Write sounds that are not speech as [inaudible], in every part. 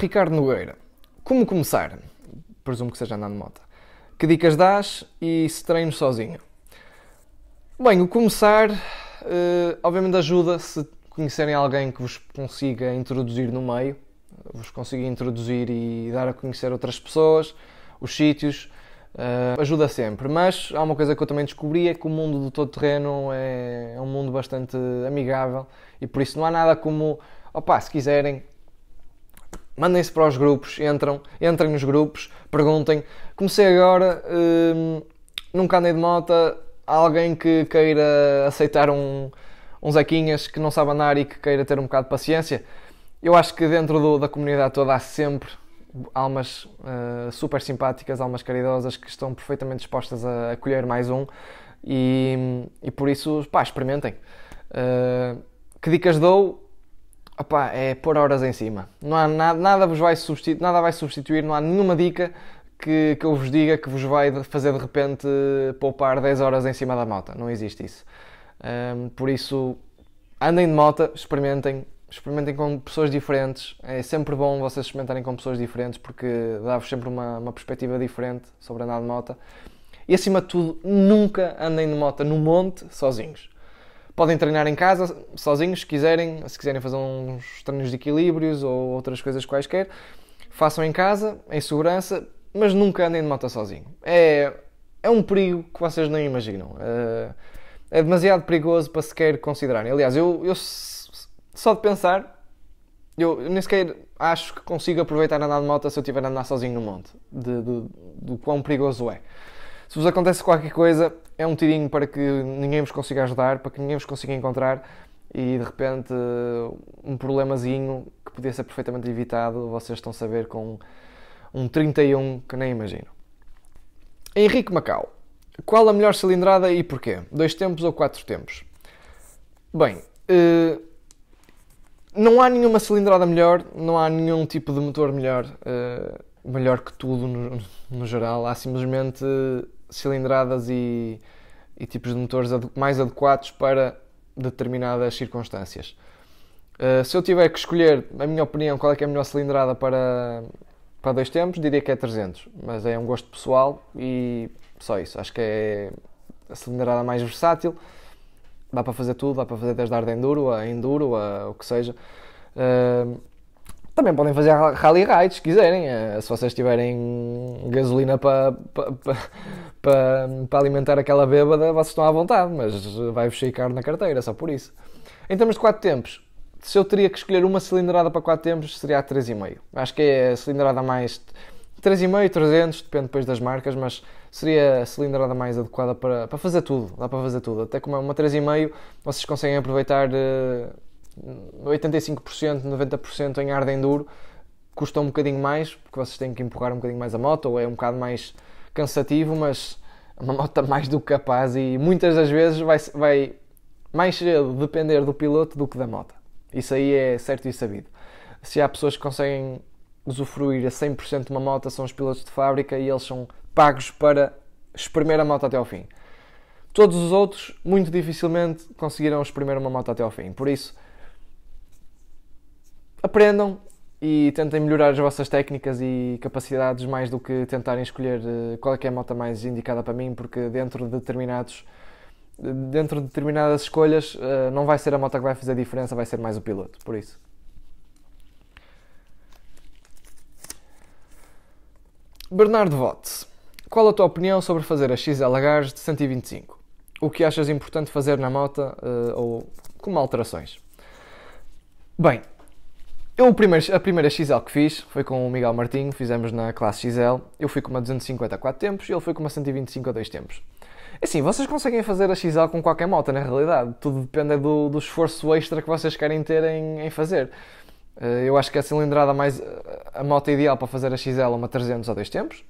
Ricardo Nogueira, como começar? Presumo que seja andando de moto. Que dicas dás e se treino sozinho? Bem, o começar, eh, obviamente ajuda se conhecerem alguém que vos consiga introduzir no meio, vos consiga introduzir e dar a conhecer outras pessoas, os sítios, Uh, ajuda sempre, mas há uma coisa que eu também descobri é que o mundo do todo terreno é, é um mundo bastante amigável e por isso não há nada como opá, se quiserem mandem-se para os grupos, entram, entrem nos grupos, perguntem. Comecei agora, hum, nunca andei de moto, há alguém que queira aceitar um, uns Zequinhas que não sabe andar e que queira ter um bocado de paciência. Eu acho que dentro do, da comunidade toda há sempre almas uh, super simpáticas, almas caridosas que estão perfeitamente dispostas a acolher mais um e, e por isso, pá, experimentem. Uh, que dicas dou? opá, é pôr horas em cima. Não há nada, nada vos vai substituir, nada vai substituir, não há nenhuma dica que, que eu vos diga que vos vai fazer de repente poupar 10 horas em cima da moto. Não existe isso. Um, por isso, andem de moto, experimentem, experimentem com pessoas diferentes. É sempre bom vocês experimentarem com pessoas diferentes porque dá-vos sempre uma, uma perspectiva diferente sobre andar de moto. E acima de tudo, nunca andem de moto no monte sozinhos. Podem treinar em casa, sozinhos, se quiserem, se quiserem fazer uns treinos de equilíbrios ou outras coisas quaisquer, façam em casa, em segurança, mas nunca andem de moto sozinho. É, é um perigo que vocês não imaginam. Eh, é, demasiado perigoso para sequer considerarem. Aliás, eu, eu só de pensar, eu, eu nem sequer acho que consigo aproveitar andar de moto se eu estiver a andar sozinho no monte, de, de, do quão perigoso é. Se vos acontece qualquer coisa, é um tirinho para que ninguém vos consiga ajudar, para que ninguém vos consiga encontrar e de repente um problemazinho que podia ser perfeitamente evitado, vocês estão a saber com um 31 que nem imagino. Henrique Macau. Qual a melhor cilindrada e porquê? Dois tempos ou quatro tempos? Bem, eh, não há nenhuma cilindrada melhor, não há nenhum tipo de motor melhor, eh, melhor que tudo no, no geral. Há simplesmente cilindradas e, e tipos de motores mais adequados para determinadas circunstâncias. Uh, se eu tiver que escolher, na minha opinião, qual é, é a melhor cilindrada para, para dois tempos, diria que é 300, mas é um gosto pessoal e só isso. Acho que é a cilindrada mais versátil, dá para fazer tudo, dá para fazer desde a enduro a enduro, a o que seja. Uh, também podem fazer rally rides se quiserem, eh, se vocês tiverem gasolina para alimentar aquela bêbada, vocês estão à vontade, mas vai-vos sair caro na carteira, só por isso. Em termos de 4 tempos, se eu teria que escolher uma cilindrada para 4 tempos, seria a 3,5. Acho que é a cilindrada mais. 3,5, 300, depende depois das marcas, mas seria a cilindrada mais adequada para, para fazer tudo, dá para fazer tudo. Até com é uma, uma 3,5 vocês conseguem aproveitar. Uh, 85%, 90% em arden enduro custa um bocadinho mais, porque vocês têm que empurrar um bocadinho mais a moto, ou é um bocado mais cansativo, mas uma moto [laughs] mais do que capaz e muitas das vezes vai, vai mais cedo depender do piloto do que da moto. Isso aí é certo e sabido. Se há pessoas que conseguem usufruir a 100% de uma moto, são os pilotos de fábrica e eles são pagos para espremer a moto até ao fim. Todos os outros, muito dificilmente, conseguirão espremer uma moto até ao fim. Por isso, aprendam e tentem melhorar as vossas técnicas e capacidades mais do que tentarem escolher qual é, é a moto mais indicada para mim, porque dentro de determinados dentro de determinadas escolhas eh, não vai ser a moto que vai fazer a diferença, vai ser mais o piloto, por isso. Bernardo Vote, qual a tua opinião sobre fazer a XLHs de 125? O que achas importante fazer na moto eh, ou como alterações? Bem, eu, a primeira XL que fiz foi com o Miguel Martinho, fizemos na classe XL. Eu fui com uma 250 a 4 tempos e ele foi com uma 125 a 2 tempos. É assim, vocês conseguem fazer a XL com qualquer moto, na realidade. Tudo depende do, do esforço extra que vocês querem ter em, em fazer. Eh, eu acho que a cilindrada mais. a moto ideal para fazer a XL é uma 300 a 2 tempos,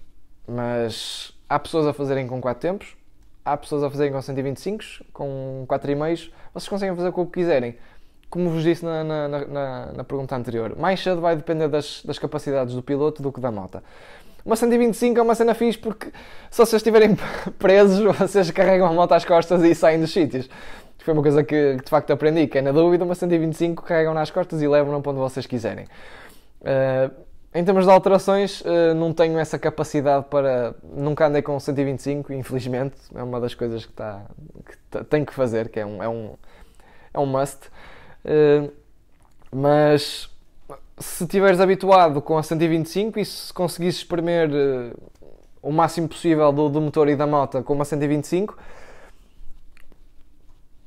mas há pessoas a fazerem com 4 tempos, há pessoas a fazerem com 125, com 4,5. Vocês conseguem fazer com o que quiserem como vos disse na, na, na, na pergunta anterior, mais cedo vai depender das, das capacidades do piloto do que da moto. Uma 125 é uma cena fixe porque só se vocês estiverem [laughs] presos, vocês carregam a moto às costas e saem dos sítios. Foi uma coisa que, que de facto aprendi, que é na dúvida, uma 125 carregam nas costas e levam-na para onde vocês quiserem. Uh, em termos de alterações, eh, não tenho essa capacidade para. Nunca andei com 125, infelizmente. É uma das coisas que, está, que tenho que fazer, que é um, é um, é um must. Eh, mas se estiveres habituado com a 125 e se conseguisses espremer eh, o máximo possível do, do motor e da moto com uma 125,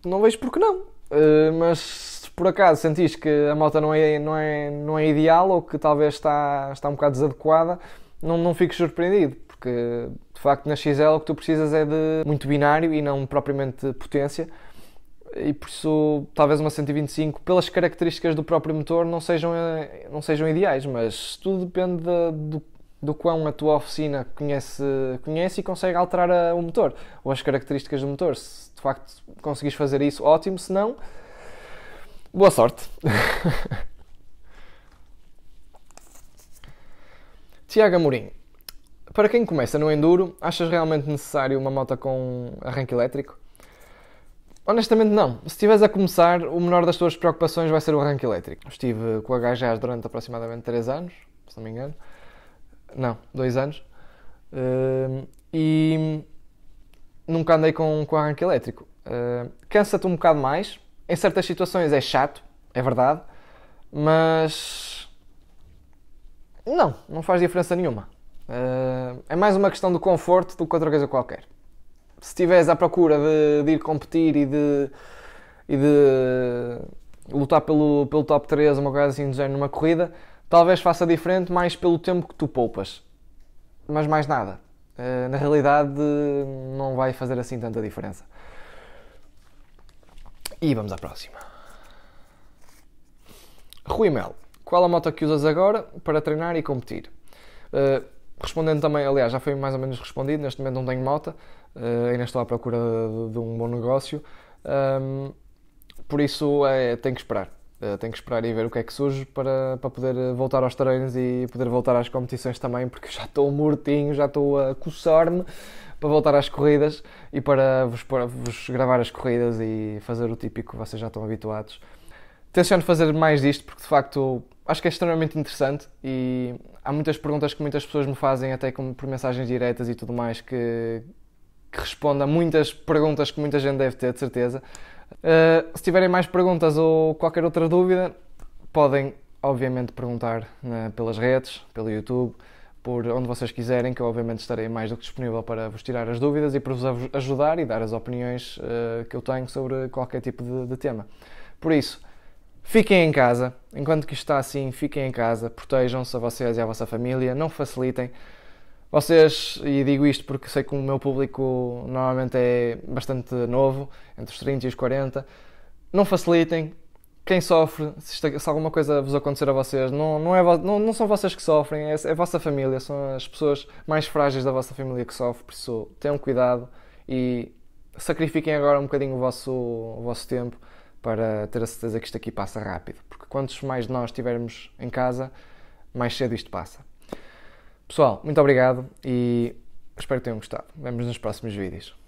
não vejo porque não. Eh, mas se por acaso sentis que a moto não é, não é, não é ideal ou que talvez está, está um bocado desadequada, não, não fiques surpreendido, porque de facto na XL o que tu precisas é de muito binário e não propriamente potência e por isso talvez uma 125 pelas características do próprio motor não sejam, eh, não sejam ideais, mas tudo depende de, do, do quão a tua oficina conhece, conhece e consegue alterar a, eh, o motor ou as características do motor. Se de facto conseguis fazer isso, ótimo, se não, boa sorte. [laughs] Tiago Amorim, para quem começa no Enduro, achas realmente necessário uma moto com arranque elétrico? Honestamente, não. Se estiveres a começar, o menor das tuas preocupações vai ser o arranque elétrico. Estive com a HGAS durante aproximadamente 3 anos, se não me engano. Não, 2 anos. Hum, e nunca andei com, com arranque elétrico. Hum, cansa-te um bocado mais. Em certas situações é chato, é verdade. Mas. Não, não faz diferença nenhuma. Hum, é mais uma questão de conforto do que outra coisa qualquer se estiveres à procura de, de ir competir e de, e de lutar pelo, pelo top 3, uma coisa assim do género, numa corrida, talvez faça diferente mais pelo tempo que tu poupas. Mas mais nada. Eh, na realidade, não vai fazer assim tanta diferença. E vamos à próxima. Rui Mel, qual a moto que usas agora para treinar e competir? Uh, respondendo também, aliás, já foi mais ou menos respondido, neste momento não tenho moto, uh, ainda estou à procura de, de um bom negócio. Um, por isso é, tenho que esperar. Uh, tenho que esperar e ver o que é que surge para, para poder voltar aos treinos e poder voltar às competições também, porque já estou mortinho, já estou a coçar-me para voltar às corridas e para vos, para vos gravar as corridas e fazer o típico que vocês já estão habituados. Tenciono fazer mais disto porque de facto acho que é extremamente interessante e há muitas perguntas que muitas pessoas me fazem, até como por mensagens diretas e tudo mais, que, que responda a muitas perguntas que muita gente deve ter, de certeza. Uh, se tiverem mais perguntas ou qualquer outra dúvida, podem, obviamente, perguntar né, pelas redes, pelo YouTube, por onde vocês quiserem, que eu, obviamente, estarei mais do que disponível para vos tirar as dúvidas e para vos ajudar e dar as opiniões uh, que eu tenho sobre qualquer tipo de, de tema. Por isso, Fiquem em casa, enquanto que está assim, fiquem em casa, protejam-se a vocês e à vossa família, não facilitem. Vocês, e digo isto porque sei que o meu público normalmente é bastante novo, entre os 30 e os 40, não facilitem. Quem sofre, se, se alguma coisa vos acontecer a vocês, não, não, é, não, não são vocês que sofrem, é, é, a vossa família, são as pessoas mais frágeis da vossa família que sofrem, por isso tenham cuidado e sacrifiquem agora um bocadinho o vosso, o vosso tempo para ter a certeza que isto aqui passa rápido, porque quantos mais de nós tivermos em casa, mais cedo isto passa. Pessoal, muito obrigado e espero que tenham gostado. Vemos nos próximos vídeos.